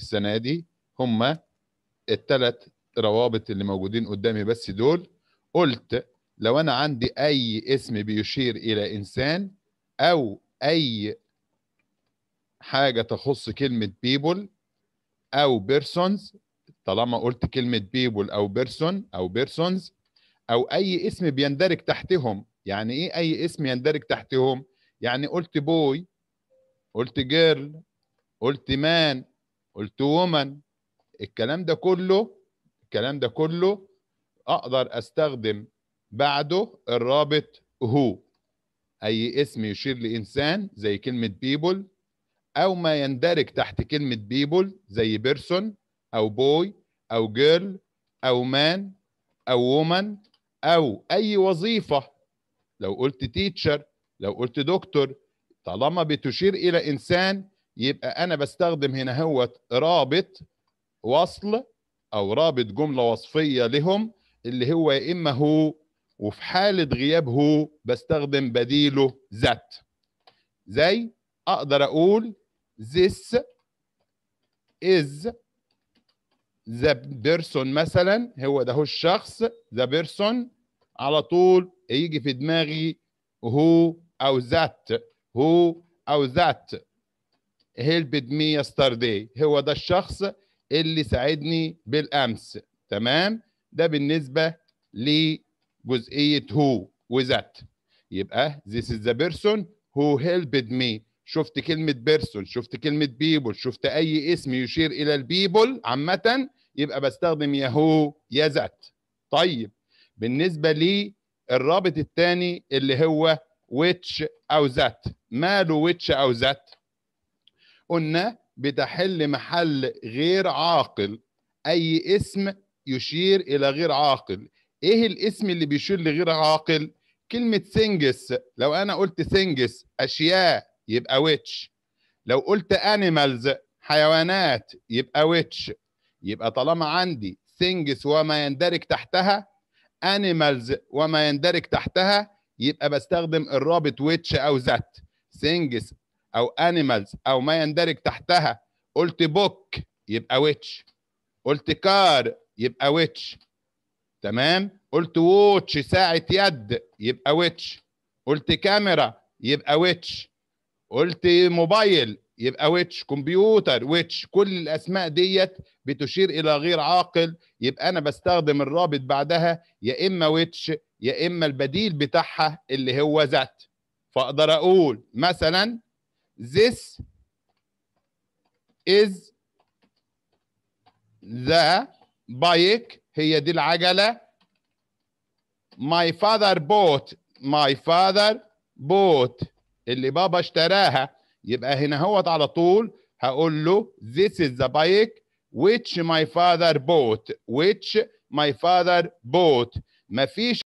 السنه دي هم الثلاث روابط اللي موجودين قدامي بس دول قلت لو انا عندي اي اسم بيشير الى انسان او اي حاجه تخص كلمه بيبل او بيرسونز طالما قلت كلمه بيبل او بيرسون او بيرسونز او اي اسم بيندرج تحتهم يعني ايه اي اسم يندرج تحتهم يعني قلت بوي قلت جيرل قلت مان قلت وومن الكلام ده كله الكلام ده كله اقدر استخدم بعده الرابط هو اي اسم يشير لانسان زي كلمه بيبل او ما يندرج تحت كلمه بيبل زي بيرسون او بوي او جيرل او مان او وومن او اي وظيفه لو قلت تيتشر لو قلت دكتور طالما بتشير الى انسان يبقى انا بستخدم هنا هو رابط وصل او رابط جمله وصفيه لهم اللي هو يا اما هو وفي حاله غياب هو بستخدم بديله ذات زي اقدر اقول this is the person مثلا هو ده هو الشخص the person على طول يجي في دماغي هو او ذات هو او ذات هيلبد مي يسترداي هو ده الشخص اللي ساعدني بالامس تمام ده بالنسبه لجزئيه هو وذات يبقى this is the person who helped me شفت كلمة بيرسون شفت كلمة بيبل شفت أي اسم يشير إلى البيبل عامة يبقى بستخدم يا هو يا ذات طيب بالنسبة لي الرابط الثاني اللي هو which أو ذات ماله which أو ذات قلنا بتحل محل غير عاقل اي اسم يشير الى غير عاقل ايه الاسم اللي بيشير لغير عاقل كلمه سينجس لو انا قلت سينجس اشياء يبقى ويتش لو قلت انيمالز حيوانات يبقى ويتش يبقى طالما عندي سينجس وما يندرج تحتها انيمالز وما يندرج تحتها يبقى بستخدم الرابط ويتش او ذات سينجس او انيمالز او ما يندرج تحتها قلت بوك يبقى ويتش قلت كار يبقى ويتش تمام قلت ووتش ساعة يد يبقى ويتش قلت كاميرا يبقى ويتش قلت موبايل يبقى ويتش كمبيوتر ويتش كل الاسماء ديت بتشير الى غير عاقل يبقى انا بستخدم الرابط بعدها يا اما ويتش يا اما البديل بتاعها اللي هو ذات فاقدر اقول مثلا This is the bike هي دي العجلة my father bought my father bought اللي بابا اشتراها يبقى هنا هوت على طول هقول له this is the bike which my father bought which my father bought مفيش